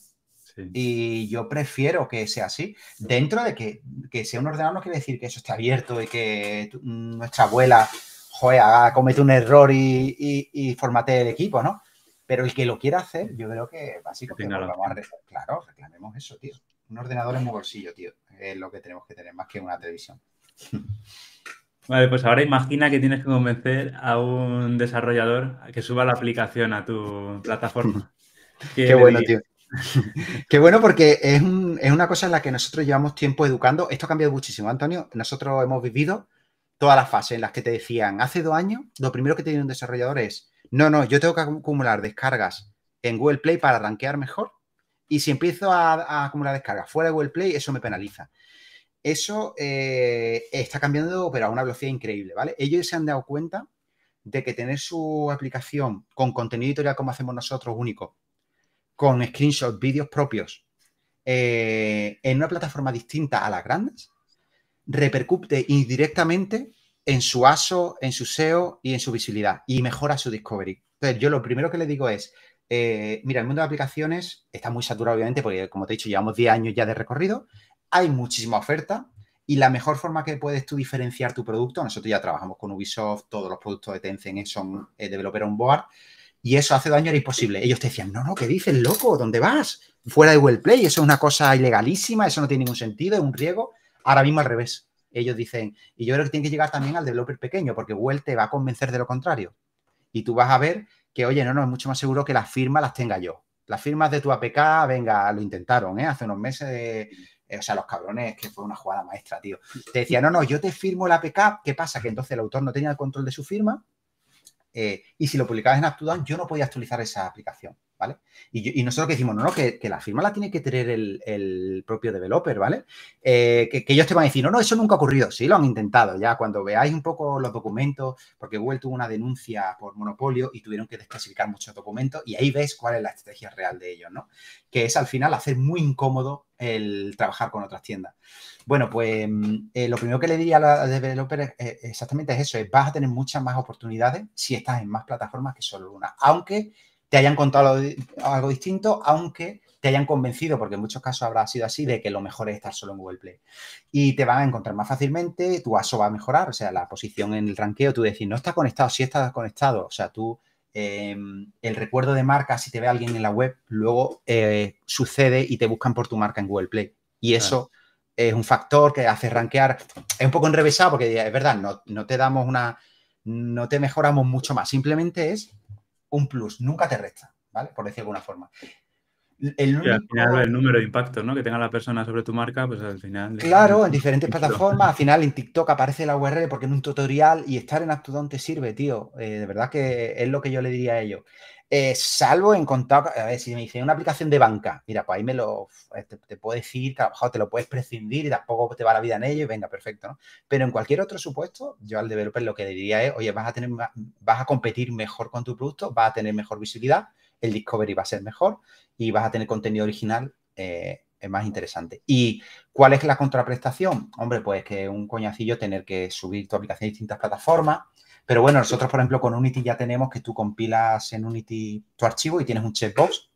Y yo prefiero que sea así. Dentro de que, sea un ordenador no quiere decir que eso esté abierto y que nuestra abuela, joder, comete un error y, y, formate el equipo, ¿no? Pero el que lo quiera hacer, yo creo que básicamente, vamos claro, reclamemos eso, tío un ordenador en un bolsillo, tío. Es lo que tenemos que tener, más que una televisión. Vale, pues ahora imagina que tienes que convencer a un desarrollador a que suba la aplicación a tu plataforma. Qué, bueno, tío. Qué bueno porque es, una cosa en la que nosotros llevamos tiempo educando. Esto ha cambiado muchísimo, Antonio. Nosotros hemos vivido todas las fases en las que te decían, hace dos años, lo primero que tiene un desarrollador es, no, no, yo tengo que acumular descargas en Google Play para rankear mejor y si empiezo a, acumular descargas fuera de Google Play, eso me penaliza. Eso eh, está cambiando, pero a una velocidad increíble, ¿vale? Ellos se han dado cuenta de que tener su aplicación con contenido editorial como hacemos nosotros, único, con screenshots, vídeos propios, eh, en una plataforma distinta a las grandes, repercute indirectamente en su ASO, en su SEO y en su visibilidad y mejora su discovery. Entonces, yo lo primero que le digo es, eh, mira, el mundo de aplicaciones está muy saturado, obviamente, porque como te he dicho, llevamos 10 años ya de recorrido, hay muchísima oferta y la mejor forma que puedes tú diferenciar tu producto, nosotros ya trabajamos con Ubisoft, todos los productos de Tencent eh, son eh, developer on board, y eso hace daño era imposible. Ellos te decían, no, no, ¿qué dices, loco? ¿Dónde vas? Fuera de Google Play, eso es una cosa ilegalísima, eso no tiene ningún sentido, es un riego. Ahora mismo al revés. Ellos dicen, y yo creo que tiene que llegar también al developer pequeño, porque Google te va a convencer de lo contrario. Y tú vas a ver que, oye, no, no, es mucho más seguro que las firmas las tenga yo. Las firmas de tu APK, venga, lo intentaron, ¿eh? Hace unos meses, eh, o sea, los cabrones, que fue una jugada maestra, tío. Te decía, no, no, yo te firmo el APK, ¿qué pasa? Que entonces el autor no tenía el control de su firma eh, y si lo publicabas en AppToDown, yo no podía actualizar esa aplicación. ¿vale? Y, nosotros que decimos, no, no, que, la firma la tiene que tener el, propio developer, ¿vale? Eh, que, ellos te van a decir, no, no, eso nunca ha ocurrido, sí, lo han intentado, ya cuando veáis un poco los documentos, porque Google tuvo una denuncia por monopolio y tuvieron que desclasificar muchos documentos y ahí ves cuál es la estrategia real de ellos, ¿no? Que es al final hacer muy incómodo el trabajar con otras tiendas. Bueno, pues mm, eh, lo primero que le diría a los developers exactamente es eso, es vas a tener muchas más oportunidades si estás en más plataformas que solo una, aunque te hayan contado algo, distinto, aunque te hayan convencido, porque en muchos casos habrá sido así, de que lo mejor es estar solo en Google Play. Y te van a encontrar más fácilmente, tu ASO va a mejorar, o sea, la posición en el ranqueo, tú decís, no estás conectado, sí estás conectado, o sea, tú, em, el recuerdo de marca, si te ve alguien en la web, luego eh, sucede y te buscan por tu marca en Google Play. Y eso es un factor que hace ranquear, es un poco enrevesado, porque eh, es verdad, no, no te damos una, no te mejoramos mucho más, simplemente es un plus, nunca te resta, ¿vale? Por decir de alguna forma. El Al final el número de impactos ¿no? que tenga la persona sobre tu marca, pues al final... Claro, en diferentes plataformas, al final en TikTok aparece la URL porque en un tutorial y estar en Astudon te sirve, tío. Eh, de verdad que es lo que yo le diría a ellos. Eh, salvo en contacto, a ver, si me dicen una aplicación de banca, mira, pues ahí me lo, eh, te, puedo decir, te lo puedes prescindir y tampoco te va la vida en ello y venga, perfecto, Pero en cualquier otro supuesto, yo al developer lo que diría es, oye, vas a tener, vas a competir mejor con tu producto, vas a tener mejor visibilidad, el Discovery va a ser mejor y vas a tener contenido original eh, más interesante. ¿Y cuál es la contraprestación? Hombre, pues que un coñacillo tener que subir tu aplicación a distintas plataformas. Pero bueno, nosotros, por ejemplo, con Unity ya tenemos que tú compilas en Unity tu archivo y tienes un checkbox,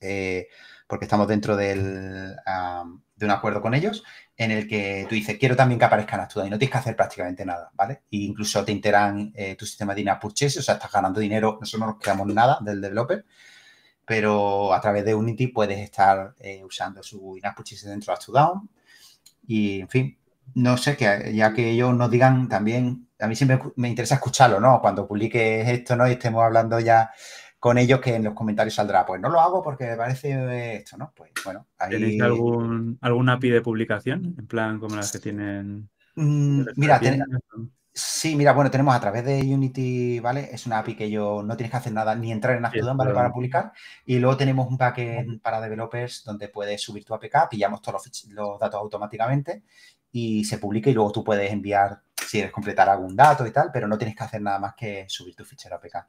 eh, porque estamos dentro del, de un acuerdo con ellos, en el que tú dices, quiero también que aparezcan las y no tienes que hacer prácticamente nada, ¿vale? incluso te integran eh, tu sistema de in-app o sea, estás ganando dinero, nosotros no nos quedamos nada del developer, pero a través de Unity puedes estar eh, usando su in-app dentro de Down y, en fin, no sé, que ya que ellos nos digan también, a mí siempre me interesa escucharlo, ¿no? Cuando publiques esto, ¿no? Y estemos hablando ya con ellos que en los comentarios saldrá, pues no lo hago porque me parece eh, esto, ¿no? Pues bueno, ahí... ¿Tenéis algún, algún API de publicación? En plan, como las que tienen... Mm, mira, sí, mira, bueno, tenemos a través de Unity, ¿vale? Es una API que yo no tienes que hacer nada, ni entrar en Astudon, ¿vale? Para publicar. Y luego tenemos un paquete para developers donde puedes subir tu APK, pillamos todos los, datos automáticamente y se publica y luego tú puedes enviar si quieres completar algún dato y tal, pero no tienes que hacer nada más que subir tu fichero APK.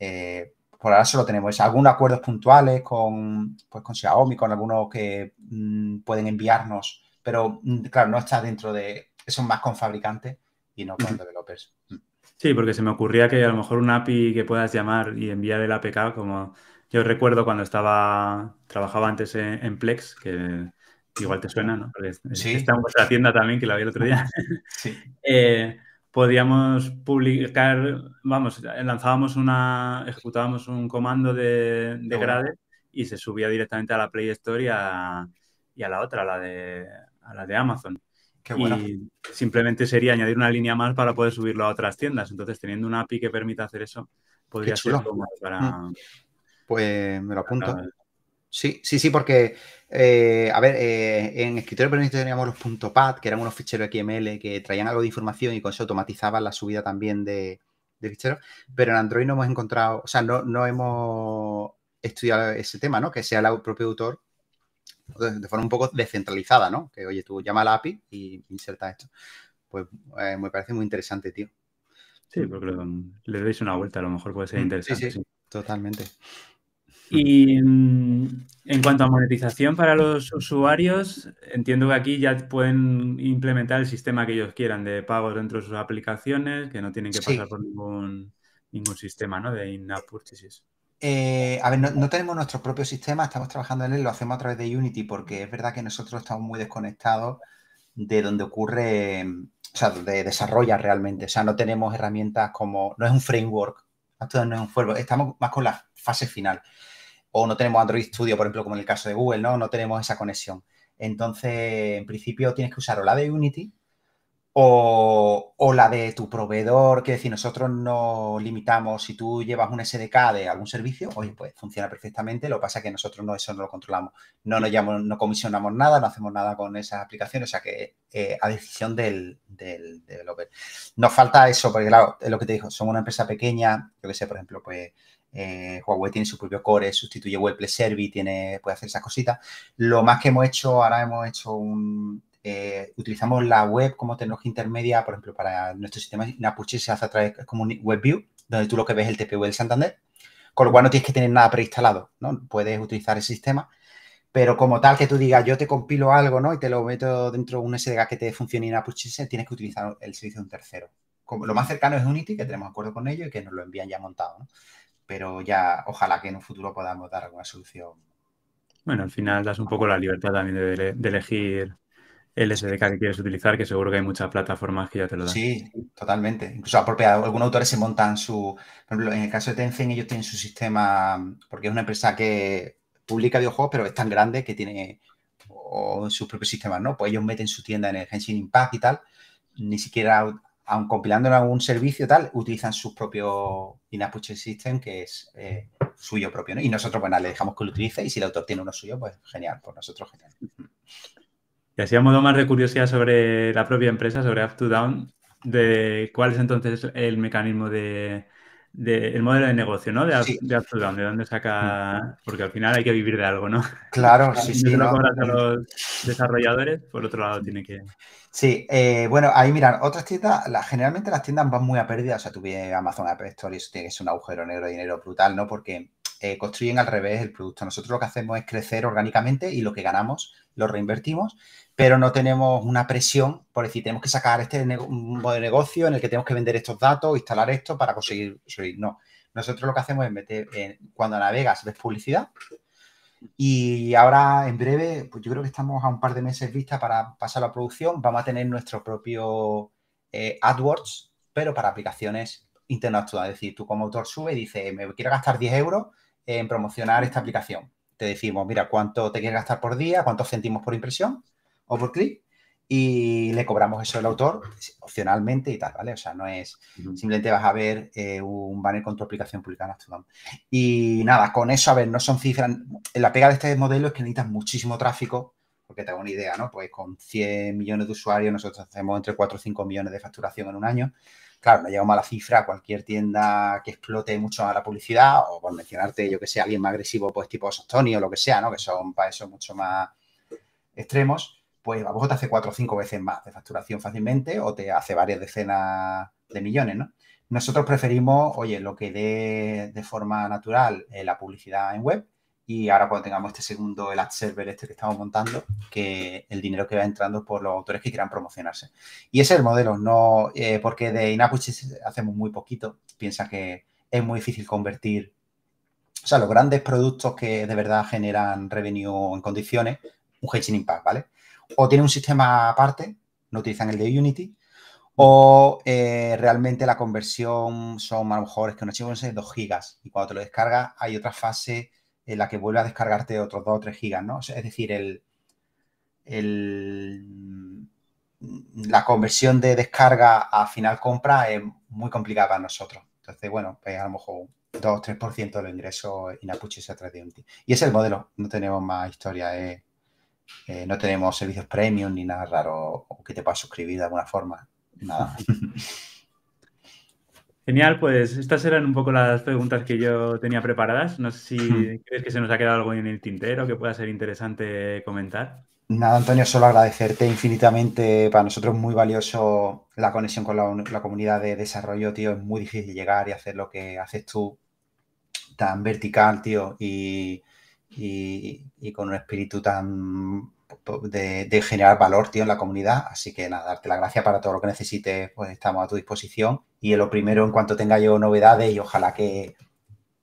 Eh, por ahora solo tenemos algunos acuerdos puntuales con, pues, con Xiaomi, con algunos que mm, pueden enviarnos, pero mm, claro, no está dentro de, eso más con fabricantes y no con developers. Mm. Sí, porque se me ocurría que a lo mejor un API que puedas llamar y enviar el APK, como yo recuerdo cuando estaba, trabajaba antes en, Plex, que igual te suena, ¿no? sí. Está en tienda también, que la vi el otro día. Sí. Eh, podíamos publicar, vamos, lanzábamos una, ejecutábamos un comando de, de y se subía directamente a la Play Store y a, la otra, a la de, la de Amazon. Qué bueno. Y simplemente sería añadir una línea más para poder subirlo a otras tiendas. Entonces, teniendo una API que permita hacer eso, podría ser más para... Mm. Pues me lo apunto. Sí, sí, sí, porque, eh, a ver, eh, en escritorio permanente teníamos los .pad, que eran unos ficheros XML que traían algo de información y con eso automatizaban la subida también de, ficheros, pero en Android no hemos encontrado, o sea, no, no hemos estudiado ese tema, ¿no? Que sea el propio autor pues, de forma un poco descentralizada, ¿no? Que, oye, tú llama a la API y inserta esto. Pues eh, me parece muy interesante, tío. Sí, porque le deis una vuelta, a lo mejor puede ser mm, interesante. sí. sí. sí. totalmente. Y mm, en cuanto a monetización para los usuarios, entiendo que aquí ya pueden implementar el sistema que ellos quieran de pagos dentro de sus aplicaciones, que no tienen que pasar por ningún, ningún sistema ¿no? de in-app purchases. Eh, a ver, no, tenemos nuestro propio sistema, estamos trabajando en él, lo hacemos a través de Unity porque es verdad que nosotros estamos muy desconectados de donde ocurre, o sea, de desarrolla realmente. O sea, no tenemos herramientas como, no es un framework, no es un framework, estamos más con la fase final o no tenemos Android Studio, por ejemplo, como en el caso de Google, ¿no? No tenemos esa conexión. Entonces, en principio tienes que usar o la de Unity o, la de tu proveedor, que decir, nosotros no limitamos, si tú llevas un SDK de algún servicio, oye, pues funciona perfectamente, lo que pasa es que nosotros no eso no lo controlamos, no nos llamamos, no comisionamos nada, no hacemos nada con esas aplicaciones, o sea que eh, a decisión del, developer. Nos falta eso, porque claro, es lo que te digo, somos una empresa pequeña, yo que sé, por ejemplo, pues eh, Huawei tiene su propio core, sustituye play Service, tiene, puede hacer esas cositas. Lo más que hemos hecho, ahora hemos hecho un... Eh, utilizamos la web como tecnología intermedia, por ejemplo, para nuestro sistema Napuche se hace a través como un WebView, donde tú lo que ves es el TPU del Santander, con lo cual no tienes que tener nada preinstalado, ¿no? Puedes utilizar el sistema, pero como tal que tú digas, yo te compilo algo, ¿no? Y te lo meto dentro de un SDK que te funcione en Apuchese, tienes que utilizar el servicio de un tercero. Como, lo más cercano es Unity, que tenemos acuerdo con ellos y que nos lo envían ya montado, ¿no? pero ya ojalá que en un futuro podamos dar alguna solución. Bueno, al final das un poco la libertad también de, elegir el SDK que quieres utilizar, que seguro que hay muchas plataformas que ya te lo dan. Sí, totalmente. Incluso apropiado, algunos autores se montan su, por ejemplo, en el caso de Tencent ellos tienen su sistema, porque es una empresa que publica videojuegos, pero es tan grande que tiene sus propios sistemas, ¿no? Pues ellos meten su tienda en el Genshin Impact y tal, ni siquiera aun compilando en algún servicio tal, utilizan su propio INAPuche System, que es eh, suyo propio, ¿no? Y nosotros, bueno, le dejamos que lo utilice y si el autor tiene uno suyo, pues genial, por nosotros genial. Y así a modo más de curiosidad sobre la propia empresa, sobre Up to Down, de cuál es entonces el mecanismo de, el modelo de negocio, ¿no? De, sí. de, dónde saca. Mm. Porque al final hay que vivir de algo, ¿no? Claro, sí, sí. No, a los desarrolladores, por otro lado, tiene que. Sí, eh, bueno, ahí miran, otras tiendas, generalmente las tiendas van muy a pérdida, o sea, tuve Amazon Apple Store y eso un agujero negro de dinero brutal, ¿no? Porque eh, construyen al revés el producto. Nosotros lo que hacemos es crecer orgánicamente y lo que ganamos lo reinvertimos, pero no tenemos una presión por decir, tenemos que sacar este modo de negocio en el que tenemos que vender estos datos, instalar esto para conseguir No, nosotros lo que hacemos es meter, cuando navegas ves publicidad, y ahora, en breve, pues yo creo que estamos a un par de meses vista para pasar a la producción. Vamos a tener nuestro propio eh, AdWords, pero para aplicaciones internacionales. Es decir, tú como autor sube y dices, me quiero gastar 10 euros en promocionar esta aplicación. Te decimos, mira, cuánto te quieres gastar por día, cuántos centimos por impresión o por clic, y le cobramos eso al autor opcionalmente y tal, ¿vale? O sea, no es simplemente vas a ver eh, un banner con tu aplicación publicada en Y nada, con eso, a ver, no son cifras. La pega de este modelo es que necesitas muchísimo tráfico, porque te hago una idea, ¿no? Pues con 100 millones de usuarios, nosotros hacemos entre 4 o 5 millones de facturación en un año. Claro, no llegamos a la cifra, cualquier tienda que explote mucho a la publicidad, o por mencionarte, yo que sé, alguien más agresivo, pues tipo Sostoni o lo que sea, ¿no? Que son para eso mucho más extremos pues a lo te hace cuatro o cinco veces más de facturación fácilmente o te hace varias decenas de millones, ¿no? Nosotros preferimos, oye, lo que dé de forma natural eh, la publicidad en web y ahora cuando tengamos este segundo, el ad server este que estamos montando, que el dinero que va entrando por los autores que quieran promocionarse. Y ese es el modelo, no eh, porque de Inapuchis hacemos muy poquito, piensa que es muy difícil convertir, o sea, los grandes productos que de verdad generan revenue en condiciones, un hedging impact, ¿vale? o tiene un sistema aparte, no utilizan el de Unity, mm. o eh, realmente la conversión son a lo mejor es que un archivo es de 2 gigas y cuando te lo descargas hay otra fase en la que vuelve a descargarte otros 2 o 3 gigas, ¿no? Es decir, el, la conversión de descarga a final compra es muy complicada para nosotros. Entonces, bueno, pues a lo mejor 2 o 3% de los ingresos en apuche se atrás de Unity. Y es el modelo, no tenemos más historia. Eh. Eh, no tenemos servicios premium ni nada raro o que te puedas suscribir de alguna forma. Nada. Genial, pues estas eran un poco las preguntas que yo tenía preparadas. No sé si hmm. crees que se nos ha quedado algo en el tintero que pueda ser interesante comentar. Nada, Antonio, solo agradecerte infinitamente. Para nosotros es muy valioso la conexión con la, la comunidad de desarrollo, tío. Es muy difícil llegar y hacer lo que haces tú tan vertical, tío. Y, y, con un espíritu tan de, generar valor, tío, en la comunidad. Así que nada, darte la gracia para todo lo que necesites, pues estamos a tu disposición. Y lo primero, en cuanto tenga yo novedades, y ojalá que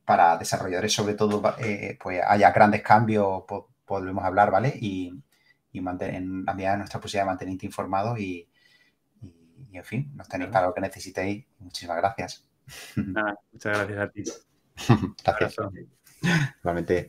para desarrolladores, sobre todo, eh, pues haya grandes cambios, podremos hablar, ¿vale? Y, y mantener, nuestra posibilidad de mantenerte informado y, en fin, nos tenéis para lo que necesitéis. Muchísimas gracias. Nada, muchas gracias a ti. gracias.